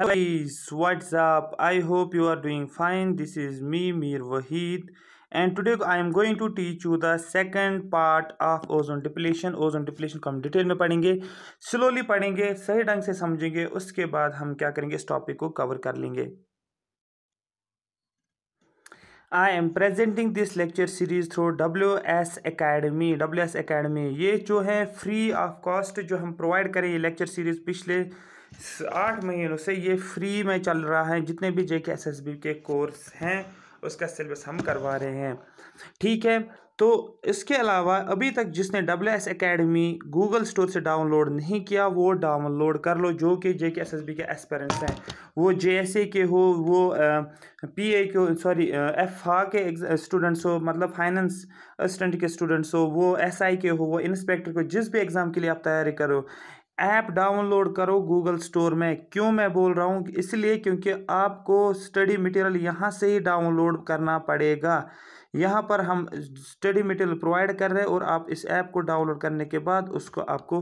Hello guys, what's up? I hope you are doing fine. This is me, Mir Wahid. And today I am going to teach you the second part of ozone depletion. Ozone depletion को हम detail में पढ़ेंगे slowly पढ़ेंगे सही ढंग से समझेंगे उसके बाद हम क्या करेंगे इस टॉपिक को कवर कर लेंगे I am presenting this lecture series through W S academy W S academy ये जो है फ्री ऑफ कॉस्ट जो हम प्रोवाइड करें ये लेक्चर सीरीज पिछले आठ महीनों से ये फ्री में चल रहा है जितने भी J K S S B के कोर्स हैं उसका सिलेबस हम करवा रहे हैं ठीक है तो इसके अलावा अभी तक जिसने W S academy Google store से डाउनलोड नहीं किया वो डाउनलोड कर लो जो कि J K S S B के एस्पेरेंट्स हैं वो जे एस ए के हो वो पी ए के हो सॉरी एफ हा के स्टूडेंट्स हो मतलब फाइनेंस असिस्टेंट के स्टूडेंट्स हो वो एस आई के हो वो इंस्पेक्टर को जिस भी एग्ज़ाम के लिए आप तैयारी करो ऐप डाउनलोड करो गूगल स्टोर में क्यों मैं बोल रहा हूँ इसलिए क्योंकि आपको स्टडी मटेरियल यहाँ से ही डाउनलोड करना पड़ेगा यहाँ पर हम स्टडी मटेरियल प्रोवाइड कर रहे हैं और आप इस ऐप को डाउनलोड करने के बाद उसको आपको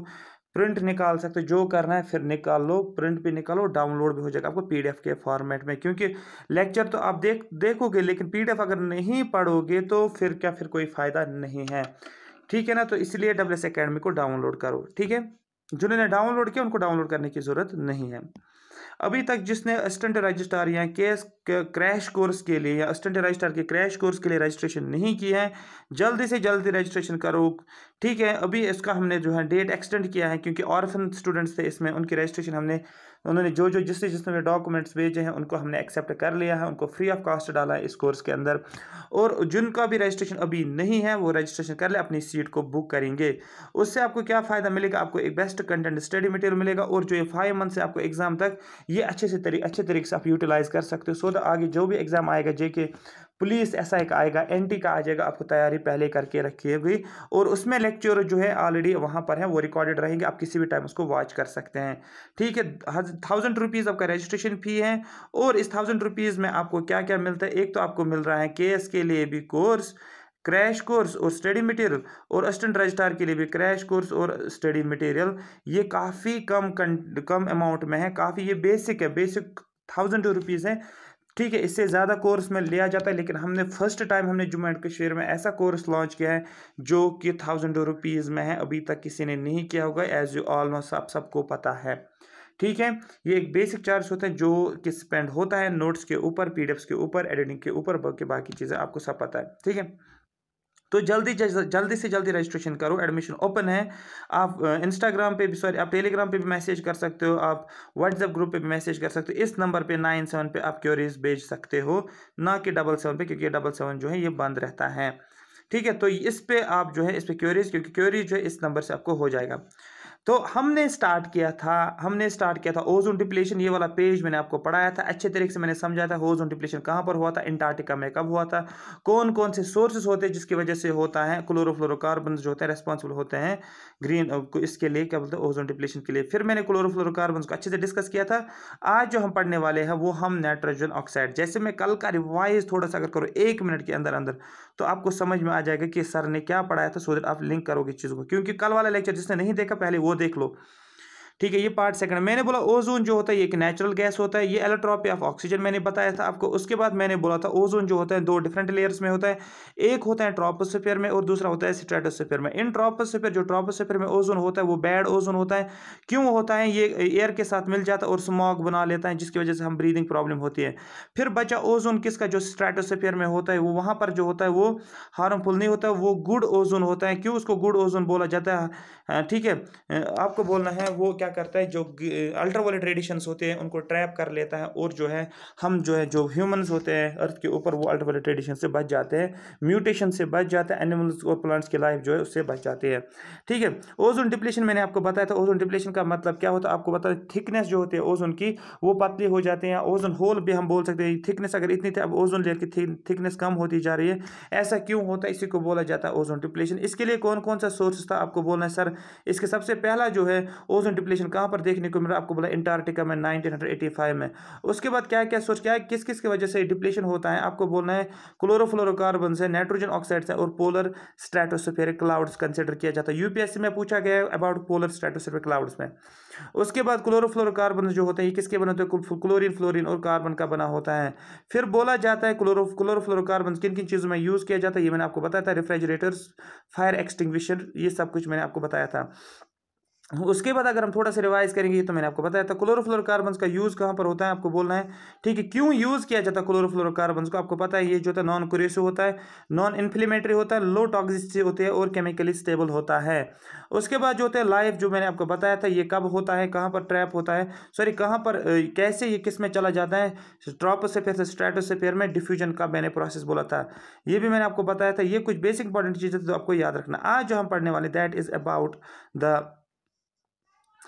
प्रिंट निकाल सकते हो जो करना है फिर निकाल लो प्रिंट भी निकालो डाउनलोड भी हो जाएगा आपको पीडीएफ के फॉर्मेट में क्योंकि लेक्चर तो आप देख देखोगे लेकिन पीडीएफ अगर नहीं पढ़ोगे तो फिर क्या फिर कोई फ़ायदा नहीं है ठीक है ना तो इसलिए डब्ल्यू एस को डाउनलोड करो ठीक है जिन्होंने डाउनलोड किया उनको डाउनलोड करने की ज़रूरत नहीं है अभी तक जिसने असिस्टेंट रजिस्ट्रार या केस क्रैश कोर्स के लिए या स्टंट रजिस्ट्रार के क्रैश कोर्स के लिए रजिस्ट्रेशन नहीं की है जल्दी से जल्दी रजिस्ट्रेशन करो ठीक है अभी इसका हमने जो है डेट एक्सटेंड किया है क्योंकि ऑर्फन स्टूडेंट्स थे इसमें उनकी रजिस्ट्रेशन हमने उन्होंने जो जो जिससे जिसने डॉक्यूमेंट्स भेजे हैं उनको हमने एक्सेप्ट कर लिया है उनको फ्री ऑफ कॉस्ट डाला है इस कोर्स के अंदर और जिनका भी रजिस्ट्रेशन अभी नहीं है वो रजिस्ट्रेशन कर ले अपनी सीट को बुक करेंगे उससे आपको क्या फ़ायदा मिलेगा आपको एक बेस्ट कंटेंट स्टडी मटेरियल मिलेगा और जो ये फाइव मंथ से आपको एग्ज़ाम तक ये अच्छे से तरी, अच्छे तरीके से आप यूटिलाइज़ कर सकते हो सो दूसरा आगे जो भी एग्ज़ाम आएगा जे के पुलिस एस आई का आएगा एन का आ जाएगा आपको तैयारी पहले करके रखी गई और उसमें लेक्चर जो है ऑलरेडी वहाँ पर है वो रिकॉर्डेड रहेंगे आप किसी भी टाइम उसको वॉच कर सकते हैं ठीक है थाउजेंड रुपीज़ आपका रजिस्ट्रेशन फ़ी है और इस थाउजेंड रुपीज़ में आपको क्या क्या मिलता है एक तो आपको मिल रहा है के के लिए भी कोर्स क्रैश कोर्स और स्टडी मटेरियल और असिस्टेंट रजिस्ट्रार के लिए भी क्रैश कोर्स और स्टडी मटेरियल ये काफ़ी कम कम अमाउंट में है काफ़ी ये बेसिक है बेसिक थाउजेंड रुपीज़ है ठीक है इससे ज़्यादा कोर्स में लिया जाता है लेकिन हमने फर्स्ट टाइम हमने जम्मू एंड कश्मीर में ऐसा कोर्स लॉन्च किया है जो कि थाउजेंड रुपीज़ में है अभी तक किसी ने नहीं किया होगा एज यू ऑलमोस्ट आप सबको पता है ठीक है ये एक बेसिक चार्ज होता है जो कि स्पेंड होता है नोट्स के ऊपर पीडीएफ्स के ऊपर एडिटिंग के ऊपर बल्कि बाकी चीज़ें आपको सब पता है ठीक है तो जल्दी जल्दी से जल्दी रजिस्ट्रेशन करो एडमिशन ओपन है आप इंस्टाग्राम पे भी सॉरी आप टेलीग्राम पे भी मैसेज कर सकते हो आप व्हाट्सएप ग्रुप पे भी मैसेज कर सकते हो इस नंबर पे नाइन सेवन पे आप क्योरीज भेज सकते हो ना कि डबल सेवन पे क्योंकि डबल सेवन जो है ये बंद रहता है ठीक है तो इस पर आप जो है इस पर क्योरीज क्योंकि क्योरीज जो है इस नंबर से आपको हो जाएगा तो हमने स्टार्ट किया था हमने स्टार्ट किया था ओजोन डिप्लेशन ये वाला पेज मैंने आपको पढ़ाया था अच्छे तरीके से मैंने समझाया था ओजोन डिप्लेशन कहाँ पर हुआ था एंटार्टिका में कब हुआ था कौन कौन से सोर्सेस होते हैं जिसकी वजह से होता है क्लोरोफ्लोरोकार्बन जो होते हैं रेस्पॉन्सिबल होते हैं ग्रीन इसके लिए क्या बोलते हैं ओजोन डिप्लेशन के लिए फिर मैंने क्लोरोफ्लोरोकार्बन को अच्छे से डिस्कस किया था आज जो हम पढ़ने वाले हैं वो हम नाइट्रोजन ऑक्साइड जैसे मैं कल का रिवाइज थोड़ा सा अगर करो एक मिनट के अंदर अंदर तो आपको समझ में आ जाएगा कि सर ने क्या पढ़ाया था सो दैट आप लिंक करोगे चीज़ों को क्योंकि कल वाला लेक्चर जिसने नहीं देखा पहले वो देख लो ठीक है ये पार्ट सेकंड मैंने बोला ओजोन जो होता है ये एक नेचुरल गैस होता है ये एलेक्ट्रॉपी ऑफ ऑक्सीजन मैंने बताया था आपको उसके बाद मैंने बोला था ओजोन जो होता है दो डिफरेंट लेयर्स में होता है एक होता है ट्रॉपोस्फेयर में और दूसरा होता है स्ट्रेटोसफेयर में इन ट्रॉपोस्फेयर जो ट्रॉपोस्फेयर में ओजोन होता है वो बैड ओजोन होता है क्यों होता है ये एयर के साथ मिल जाता है और स्मॉग बना लेता है जिसकी वजह से हम ब्रीदिंग प्रॉब्लम होती है फिर बचा ओजोन किसका जो स्ट्रेटोसफेयर में होता है वो वहाँ पर जो होता है वो हार्मफुल नहीं होता वो गुड ओजोन होता है क्यों उसको गुड ओजोन बोला जाता है ठीक है आपको बोलना है वो क्या क्या करता है जो अल्ट्रावलेट वायलेट रेडिएशंस होते हैं उनको ट्रैप कर लेता है और जो है हम जो है जो ह्यूमंस होते हैं अर्थ के ऊपर वो अल्ट्रावलेट रेडिएशन से बच जाते हैं म्यूटेशन से बच जाते हैं एनिमल्स और प्लांट्स की लाइफ जो है उससे बच जाती है ठीक है ओजोन डिप्लेशन मैंने आपको बताया था ओजोन डिप्लेशन का मतलब क्या होता है आपको बता थिकनेस जो होती है ओजोन की वो पतली हो जाते हैं ओजोन होल भी हम बोल सकते हैं थिकनेस अगर इतनी थी अब ओजोन लेयर की थिकनेस कम होती जा रही है ऐसा क्यों होता है इसी को बोला जाता है ओजोन डिप्लेशन इसके लिए कौन कौन सा सोर्स था आपको बोलना है सर इसके सबसे पहला जो है ओजोन डिप्लेशन एक्सपीडिशन कहाँ पर देखने को मिला आपको बोला इंटार्टिका में 1985 में उसके बाद क्या क्या सोच क्या है किस किस की वजह से डिप्लेशन होता है आपको बोलना है क्लोरोफ्लोरोकार्बन से नाइट्रोजन ऑक्साइड से और पोलर स्ट्रेटोसफेयर क्लाउड्स कंसिडर किया जाता है यूपीएससी में पूछा गया अबाउट पोलर स्ट्रेटोसफेयर क्लाउड्स में उसके बाद क्लोरोफ्लोरोकार्बन जो होते हैं किसके बने होते हैं क्लोरिन फ्लोरिन और कार्बन का बना होता है फिर बोला जाता है क्लोरो क्लोरोफ्लोरोकार्बन किन किन चीज़ों में यूज़ किया जाता है ये मैंने आपको बताया था रेफ्रिजरेटर्स फायर एक्सटिंग्विशर ये सब कुछ मैंने आपको बताया था उसके बाद अगर हम थोड़ा सा रिवाइज करेंगे तो मैंने आपको बताया था क्लोरोफ्लोरोकार्बन का यूज़ कहाँ पर होता है आपको बोलना है ठीक है क्यों यूज़ किया जाता है क्लोरोफ्लोरोकार्बन को आपको पता है ये जो होता है नॉन कुरेसिव होता है नॉन इन्फ्लेमेटरी होता है लो टॉक्सिसिटी होती है और केमिकली स्टेबल होता है उसके बाद जो होता है लाइफ जो मैंने आपको बताया था ये कब होता है कहाँ पर ट्रैप होता है सॉरी कहाँ पर कैसे ये किस में चला जाता है ट्रॉपोसफेयर से स्ट्रेटोसफेयर में डिफ्यूजन का मैंने प्रोसेस बोला था ये भी मैंने आपको बताया था ये कुछ बेसिक इंपॉर्टेंट चीज़ें तो आपको याद रखना आज जो हम पढ़ने वाले that is about the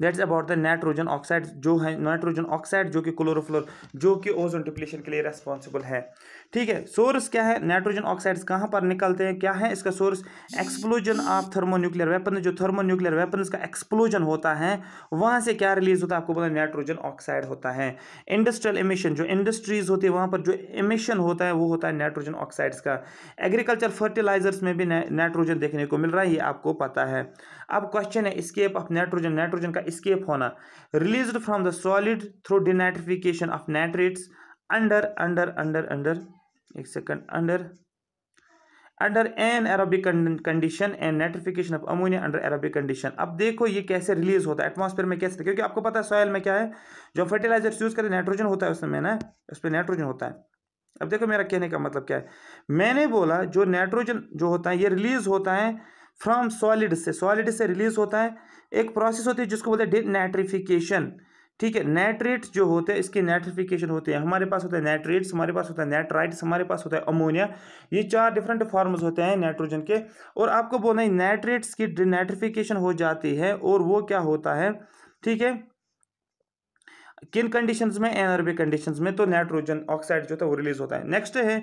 that's about the nitrogen oxide जो है नाइट्रोजन ऑक्साइड जो कि क्लोरोफ्लोर जो कि ओजोन डिप्लीशन के लिए रेस्पॉन्सिबल है ठीक है सोर्स क्या है नाइट्रोजन ऑक्साइड्स कहाँ पर निकलते हैं क्या है इसका source explosion of thermonuclear weapon जो थर्मोन्यूक्लियर वेपन का एक्सप्लोजन होता है वहाँ से क्या रिलीज होता है आपको पता नाइट्रोजन ऑक्साइड होता है इंडस्ट्रियल इमिशन जो इंडस्ट्रीज होती है वहाँ पर जो इमिशन होता है वो होता है नाइट्रोजन ऑक्साइड्स का एग्रीकल्चर फर्टिलाइजर्स में भी नाइट्रोजन देखने को मिल रहा है ये आपको पता है अब क्वेश्चन है स्केप ऑफ नाइट्रोजन नाइट्रोजन का escape होना release from the solid through denitrification of nitrates under under under under एक second under under anaerobic condition and nitrification of ammonia under aerobic condition अब देखो ये कैसे release होता है atmosphere में कैसे क्योंकि आपको पता है सॉयल में क्या है जो फर्टिलाइजर यूज करें नाइट्रोजन होता है उसमें ना उस पर नाइट्रोजन होता है अब देखो मेरा कहने का मतलब क्या है मैंने बोला जो नाइट्रोजन जो होता है ये रिलीज होता है फ्रॉम सॉलिड से सॉलिड से रिलीज होता है एक प्रोसेस होती है जिसको बोलते हैं डिनेट्रिफिकेशन ठीक है नाइट्रेट जो होते हैं इसकी नाइट्रिफिकेशन होते हैं हमारे पास होता है नाइट्रेट्स हमारे पास होता है नाइट्राइट्स हमारे पास होता है अमोनिया ये चार डिफरेंट फॉर्म्स होते हैं नाइट्रोजन के और आपको बोलना है नाइट्रेट्स की डिनाइट्रिफिकेशन हो जाती है और वो क्या होता है ठीक है किन कंडीशंस में एनर्बिक कंडीशंस में तो नाइट्रोजन ऑक्साइड जो था वो रिलीज होता है नेक्स्ट है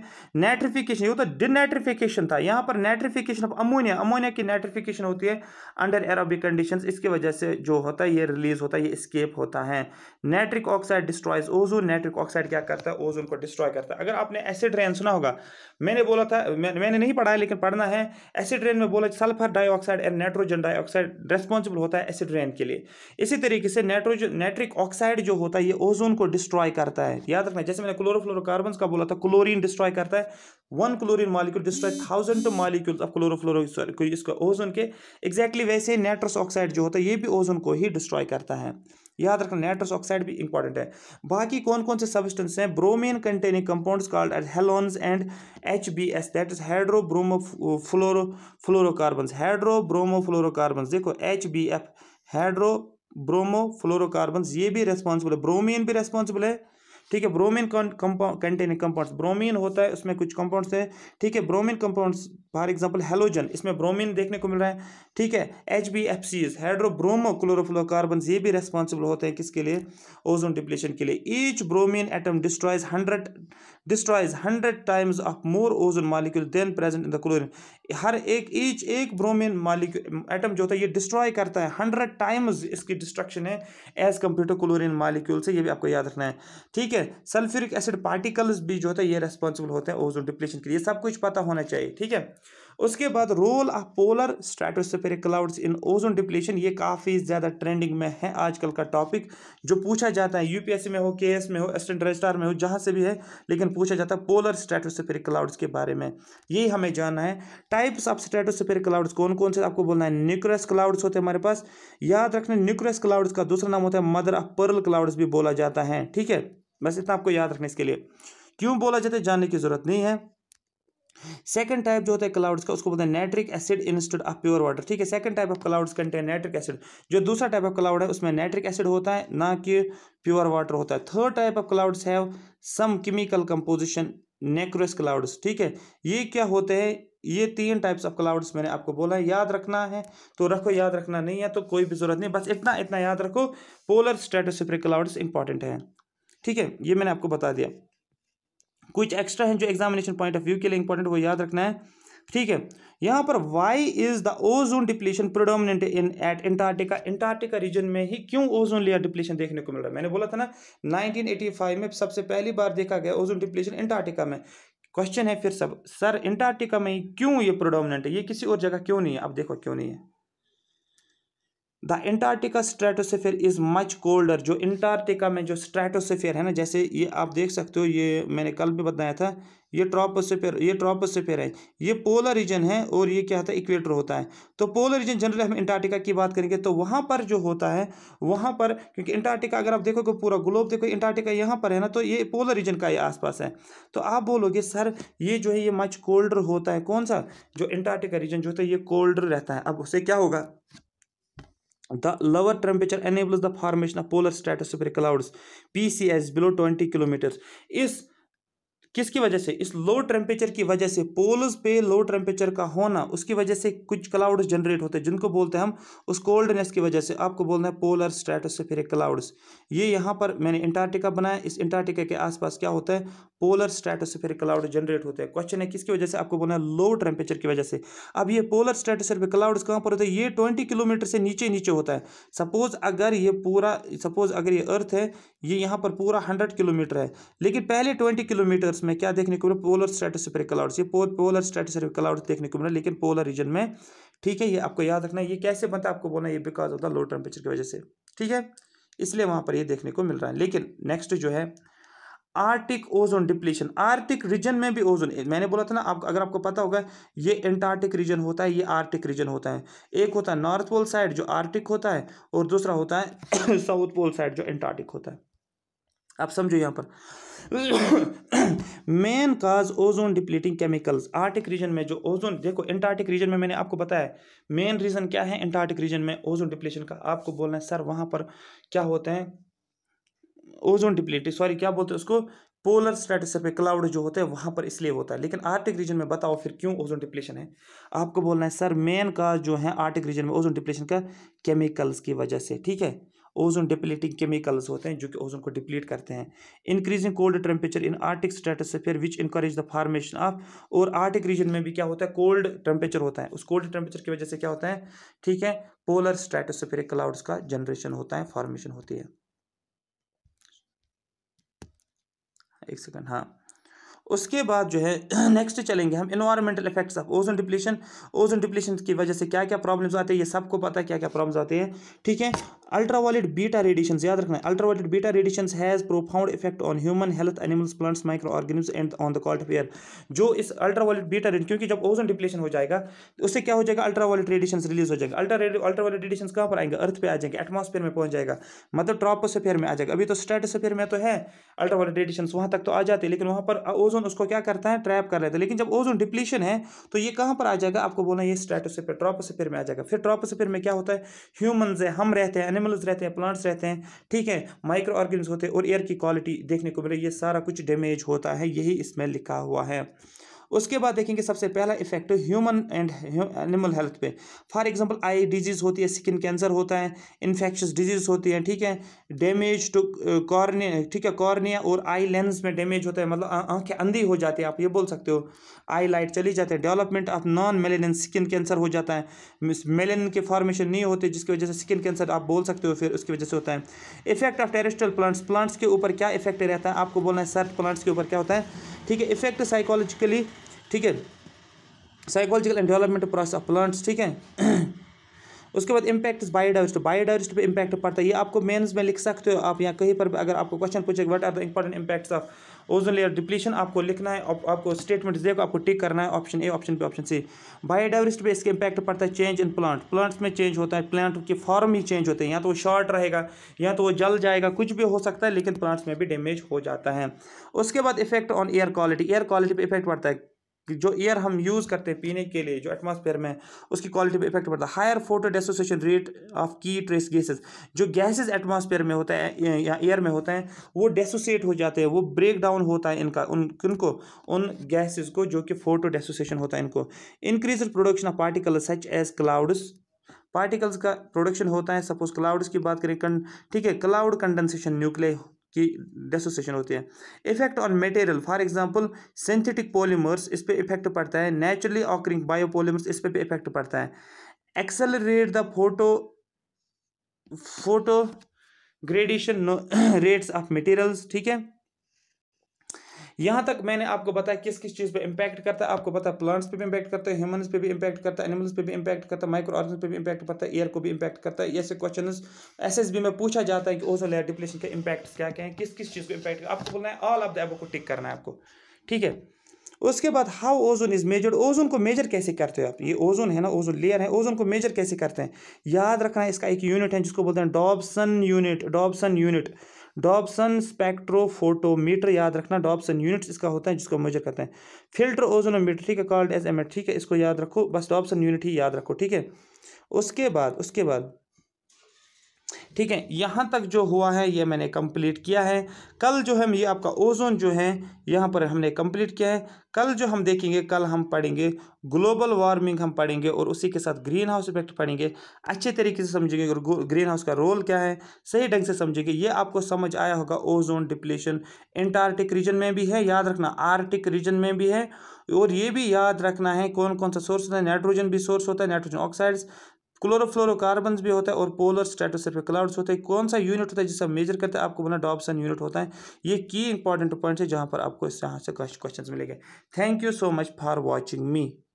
नेट्रिफिकेशन ये होता है डिनेट्रिफिकेशन था यहाँ पर नेट्रिफिकेशन ऑफ अमोनिया अमोनिया की नेट्रिफिकेशन होती है अंडर एरोबिक कंडीशंस इसकी वजह से जो होता है ये रिलीज होता है ये स्केप होता है nitric oxide destroys ozone nitric oxide क्या करता है ओजोन को डिस्ट्रॉय करता है अगर आपने एसिड रेन सुना होगा मैंने बोला था मैं, मैंने नहीं पढ़ा है लेकिन पढ़ना है एसिड रेन में बोला sulphur dioxide and nitrogen dioxide responsible होता है एसिड रेन के लिए इसी तरीके से नाइट्रोजन नाइट्रिक ऑक्साइड जो होता है ये ओजोन को डिस्ट्रॉय करता है याद रखना जैसे मैंने क्लोरोफ्लोरोकार्बन का बोला था क्लोरीन डिस्ट्रॉय करता है one chlorine molecule destroy thousand molecule of chlorofluoro इसका ओजोन के एग्जैक्टली वैसे नेट्रस ऑक्साइड जो होता है ये भी ओजोन को ही डिस्ट्रॉय करता है याद रखना नाइट्रस ऑक्साइड भी इंपॉर्टेंट है बाकी कौन कौन से सब्सटेंस हैं bromine containing compounds called as halons and H B S that is hydro bromo fluoro fluorocarbon hydro bromo fluorocarbon देखो H B F hydro bromo fluorocarbon ये भी रेस्पॉन्सिबल है ब्रोमीन भी रेस्पॉन्सिबल है ठीक है ब्रोमीन कंटेनिंग कंपाउंड्स ब्रोमीन होता है उसमें कुछ कंपाउंड्स हैं ठीक है bromine compounds for example halogen इसमें ब्रोमीन देखने को मिल रहा है ठीक है H B F Cs hydrobromo chlorofluorocarbon ये भी रेस्पॉन्सिबल होते हैं किसके लिए ओजोन डिप्लेशन के लिए each bromine atom destroys hundred destroys hundred times of more ozone molecule than present in the chlorine हर एक each एक ब्रोमीन मॉलिक्यूल एटम जो होता है ये डिस्ट्रॉय करता है हंड्रेड टाइम्स इसकी डिस्ट्रक्शन है as compare to chlorine molecule से ये भी आपको याद रखना है ठीक है सल्फ्यूरिक एसिड पार्टिकल्स भी जो होता है ये रेस्पॉन्सिबल होते हैं ओजोन डिप्लेशन के लिए सब कुछ पता होना चाहिए ठीक है उसके बाद role of polar stratospheric clouds in ozone depletion ये काफ़ी ज़्यादा ट्रेंडिंग में है आजकल का टॉपिक जो पूछा जाता है यूपीएससी में हो केएस में हो एस्टेंट रजिस्ट्रार में हो जहाँ से भी है लेकिन पूछा जाता है पोलर स्ट्रेटोस्फेरिक क्लाउड्स के बारे में ये हमें जानना है टाइप्स ऑफ स्ट्रेटोस्फेरिक क्लाउड्स कौन कौन से आपको बोलना है न्यूक्लियस क्लाउड्स होते हैं हमारे पास याद रखना न्यूक्लियस क्लाउड्स का दूसरा नाम होता है मदर ऑफ पर्ल क्लाउड्स भी बोला जाता है ठीक है बस इतना आपको याद रखना इसके लिए क्यों बोला जाता है जानने की जरूरत नहीं है सेकंड टाइप जो होता है क्लाउड्स का उसको बोलते हैं nitric acid instead of pure water ठीक है second type of clouds contain nitric acid जो दूसरा टाइप ऑफ क्लाउड है उसमें नेट्रिक एसिड होता है ना कि प्योर वाटर होता है third type of clouds have some chemical composition nacreous clouds ठीक है ये क्या होते हैं ये तीन टाइप्स ऑफ क्लाउड्स मैंने आपको बोला है याद रखना है तो रखो याद रखना नहीं है तो कोई भी जरूरत नहीं बस इतना इतना याद रखो पोलर स्ट्रेटोसिप्रिक क्लाउड्स इंपॉर्टेंट है ठीक है ये मैंने आपको बता दिया कुछ एक्स्ट्रा हैं जो एग्जामिनेशन पॉइंट ऑफ व्यू के लिए इंपॉर्टेंट वो याद रखना है ठीक है यहाँ पर why is the ozone depletion predominant in at Antarctica Antarctica region में ही क्यों ओजोन लेयर डिप्लेशन देखने को मिल रहा है मैंने बोला था ना 1985 में सबसे पहली बार देखा गया ओजोन डिप्लेशन एंटार्टिका में क्वेश्चन है फिर सब सर एंटार्टिका में क्यों ये प्रोडोमिनेंट है ये किसी और जगह क्यों नहीं है अब देखो क्यों नहीं है the Antarctica stratosphere is much colder जो एंटार्टिका में जो स्ट्रेटोसफियर है ना जैसे ये आप देख सकते हो ये मैंने कल भी बताया था ये ट्रॉपोसफियर ये ट्रॉपोसफियर है ये पोलर रीजन है और ये क्या होता है इक्वेटर होता है तो पोलर रीजन जनरली हम एंटार्टिका की बात करेंगे तो वहाँ पर जो होता है वहाँ पर क्योंकि एंटार्टिका अगर आप देखोगे पूरा ग्लोब देखो एंटार्टिका यहाँ पर है ना तो ये पोलर रीजन का ये आसपास है तो आप बोलोगे सर ये जो है ये मच कोल्डर होता है कौन सा जो एंटार्टिका रीजन जो होता है ये कोल्डर रहता है अब उसे क्या होगा The lower temperature enables the formation of polar stratospheric clouds PCS below 20 kilometers. Is किसकी वजह से इस लो टेम्परेचर की वजह से पोल्स पे लो टेम्परेचर का होना उसकी वजह से कुछ क्लाउड जनरेट होते हैं जिनको बोलते हैं हम उस कोल्डनेस की वजह से आपको बोलना है पोलर स्ट्रेटोस्फेरिक क्लाउड्स ये यहाँ पर मैंने अंटार्कटिका बनाया इस अंटार्कटिका के आसपास क्या होता है पोलर स्ट्रेटोस्फेरिक क्लाउड जनरेट होते हैं क्वेश्चन है किसकी वजह से आपको बोलना है लो टेम्परेचर की वजह से अब ये पोलर स्ट्रेटोस्फेरिक क्लाउड्स कहाँ पर होते हैं ये ट्वेंटी किलोमीटर से नीचे नीचे होता है सपोज अगर ये पूरा सपोज अगर ये अर्थ है ये यहाँ पर पूरा हंड्रेड किलोमीटर है लेकिन पहले ट्वेंटी किलोमीटर रीजन्स में क्या देखने को मिला पोलर स्ट्रेटोस्फेरिक क्लाउड्स ये पो, पोलर स्ट्रेटोस्फेरिक क्लाउड्स देखने को मिला लेकिन पोलर रीजन में ठीक है ये आपको याद रखना है ये कैसे बनता है आपको बोलना ये because of the low temperature की वजह से ठीक है इसलिए वहाँ पर ये देखने को मिल रहा है लेकिन नेक्स्ट जो है Arctic ozone depletion Arctic region में भी ओजोन मैंने बोला था ना आप अगर आपको पता होगा ये एंटार्टिक रीजन होता है ये आर्टिक रीजन होता है एक होता है नॉर्थ पोल साइड जो आर्टिक होता है और दूसरा होता है साउथ पोल साइड जो एंटार्टिक होता है आप समझो यहाँ पर main cause ozone depleting chemicals Arctic region में जो ओजोन देखो एंटार्टिक रीजन में मैंने आपको बताया मेन रीज़न क्या है एंटार्टिक रीजन में ओजोन डिप्लीशन का आपको बोलना है सर वहां पर क्या होते हैं ओजोन डिप्लीटी सॉरी क्या बोलते हैं उसको पोलर स्ट्रेटसर पे क्लाउड जो होते हैं वहां पर इसलिए होता है लेकिन आर्टिक रीजन में बताओ फिर क्यों ओजोन डिप्लेशन है आपको बोलना है सर मेन का जो है आर्टिक रीजन में ओजोन डिप्लेशन का केमिकल्स की वजह से ठीक है ओजोन डिप्लीटिंग केमिकल्स होते हैं जो कि ओजोन को डिप्लीट करते हैं increasing cold temperature in Arctic stratosphere which encourage the formation of और आर्टिक रीजन में भी क्या होता है कोल्ड टेम्परेचर होता है उस कोल्ड टेम्परेचर की वजह से क्या होता है ठीक है पोलर स्ट्रेटोस्फेरिक क्लाउड्स का जनरेशन होता है फॉर्मेशन होती है एक सेकंड हाँ उसके बाद जो है नेक्स्ट चलेंगे हम environmental effects of ozone depletion ozone depletion की वजह से क्या क्या प्रॉब्लम्स आते हैं ये सबको पता है क्या क्या प्रॉब्लम्स आते हैं ठीक है अल्ट्रावायलेट बीटा रेडिएशन याद रखना ultraviolet beta radiation has profound effect on human health animals plants micro organisms and on the quality जो इस अल्ट्रावायलेट बीटा रेडिएशन क्योंकि जब ओजन डिप्लेशन हो जाएगा तो उससे क्या हो जाएगा अल्ट्रावायलेट रेडिएशन रिलीज हो जाएगा अल्ट्रा अल्ट्रावायलेट रेडिएशन कहाँ पर आएंगे अर्थ पर आ जाएंगे एटमॉस्फेयर में पहुंच जाएगा मतलब ट्रॉपोसफेयर में आ जाएगा अभी तो स्ट्रेटोसफेयर में तो है अल्ट्रावायलेट रेडिएशन वहाँ तक तो आ जाते हैं लेकिन वहाँ पर ओजोन उसको क्या करता है ट्रैप कर रहे थे तो लेकिन जब ओजोन डिप्लीशन है तो ये कहाँ पर आ जाएगा आपको बोलना ये स्ट्रेटोसफेयर ट्रॉपोसफेयर में आ जाएगा फिर ट्रॉपोसफेयर में क्या होता है ह्यूमन है हम रहते हैं एनिमल्स रहते हैं प्लांट्स रहते हैं ठीक है माइक्रो ऑर्गेनिम्स होते हैं और एयर की क्वालिटी देखने को मिले ये सारा कुछ डैमेज होता है यही इसमें लिखा हुआ है उसके बाद देखेंगे सबसे पहला effect human and animal health पे फॉर एग्जांपल आई डिजीज़ होती है स्किन कैंसर होता है इन्फेक्शस डिजीज़ होती है ठीक है डैमेज टू कॉर्निया ठीक है कॉर्निया और आई लेंस में डैमेज होता है मतलब आंखें अंधी हो जाती है आप ये बोल सकते हो आई लाइट चली जाती है development of non melanin skin cancer हो जाता है मेलेन के फॉर्मेशन नहीं होते जिसकी वजह से स्किन कैंसर आप बोल सकते हो फिर उसकी वजह से होता है effect of terrestrial plants plants के ऊपर क्या इफेक्ट रहता है आपको बोलना है सर्ट प्लांट्स के ऊपर क्या होता है ठीक है इफेक्ट साइकोलॉजिकली ठीक है psychological and development process of plants ठीक है उसके बाद इम्पैक्ट बायोडाइवर्सिटी बायोडाइवर्सिटी पे इम्पैक्ट पड़ता है ये आपको मेन्स में लिख सकते हो आप यहाँ कहीं पर भी अगर आपको क्वेश्चन पूछे what are the important impacts of ozone layer depletion आपको लिखना है आप, आपको स्टेटमेंट देखो आपको टिक करना है option A option B option C biodiversity पे इसके इम्पैक्ट पड़ता है चेंज इन प्लांट प्लांट्स में चेंज होता है प्लांट के फॉर्म ही चेंज होते हैं या तो वो शॉर्ट रहेगा या तो वो जल जाएगा कुछ भी हो सकता है लेकिन प्लांट्स में भी डैमेज हो जाता है उसके बाद effect on air quality air quality पर इफेक्ट पड़ता है जो एयर हम यूज़ करते हैं पीने के लिए जो एटमॉस्फेयर में उसकी क्वालिटी पे इफेक्ट पड़ता है higher photo dissociation rate of की ट्रेस गैसेस जो गैसेस एटमॉस्फेयर में होता है या एयर में होते हैं वो डेसोसिएट हो जाते हैं वो ब्रेक डाउन होता है इनका उन किनको उन गैसेस को जो कि फोटो डेसोसिएशन होता है इनको increase production of particle such as clouds particles का प्रोडक्शन होता है सपोज क्लाउड्स की बात करें ठीक है क्लाउड कंडेंसेशन न्यूक्लियर की डेसोसिएशन होते हैं effect on material for example synthetic polymers इस पे इफेक्ट पड़ता है नेचुरली ऑकरिंग बायोपोलीमर्स इस पे भी इफेक्ट पड़ता है accelerate the photo photo gradation rates of materials ठीक है यहां तक मैंने आपको बताया किस किस चीज़ पे इंपैक्ट करता है आपको पता है प्लांट्स पे भी इंपैक्ट करता है ह्यूमंस पे भी इंपैक्ट करता है एनिमल्स पे भी इंपैक्ट करता है माइक्रो ऑर्गन पे भी इंपैक्ट करता है एयर को भी इंपैक्ट करता है ऐसे क्वेश्चन एस एस बी में पूछा जाता है कि ओजोन लेयर डिप्लेशन के इंपैक्ट क्या क्या है किस किस चीज़ को इंपैक्ट आपको बोलना है ऑल ऑफ द एबो को टिक करना है आपको ठीक है उसके बाद how ozone is measured ozone को मेजर कैसे करते हो आप ये ओजोन है ना ओजोन लेयर है ओजोन को मेजर कैसे करते हैं याद रखना है इसका एक यूनिट है जिसको बोलते हैं Dobson unit Dobson unit Dobson spectrophotometer याद रखना डॉबसन यूनिट्स इसका होता है जिसको मेजर करते हैं फिल्टर ओजोनोमीटर ठीक है कॉल्ड एज एम ठीक है इसको याद रखो बस डॉबसन यूनिट ही याद रखो ठीक है उसके बाद उसके बाद ठीक है यहाँ तक जो हुआ है ये मैंने कंप्लीट किया है कल जो है ये आपका ओजोन जो है यहाँ पर हमने कंप्लीट किया है कल जो हम देखेंगे कल हम पढ़ेंगे ग्लोबल वार्मिंग हम पढ़ेंगे और उसी के साथ ग्रीन हाउस इफेक्ट पढ़ेंगे अच्छे तरीके से समझेंगे और ग्रीन हाउस का रोल क्या है सही ढंग से समझेंगे ये आपको समझ आया होगा ओजोन डिप्लेशन एंटार्टिक रीजन में भी है याद रखना आर्टिक रीजन में भी है और ये भी याद रखना है कौन कौन सा सोर्स होता है नाइट्रोजन भी सोर्स होता है नाइट्रोजन ऑक्साइड्स क्लोरोफ्लोरोकार्बन भी होता है और पोलर स्ट्रेटोस्फेरिक क्लाउड्स होते हैं कौन सा यूनिट होता है जिसका मेजर करते हैं आपको बना डॉबसन यूनिट होता है ये की इंपॉर्टेंट पॉइंट है जहाँ पर आपको इस यहाँ से क्वेश्चन मिलेगा thank you so much for watching me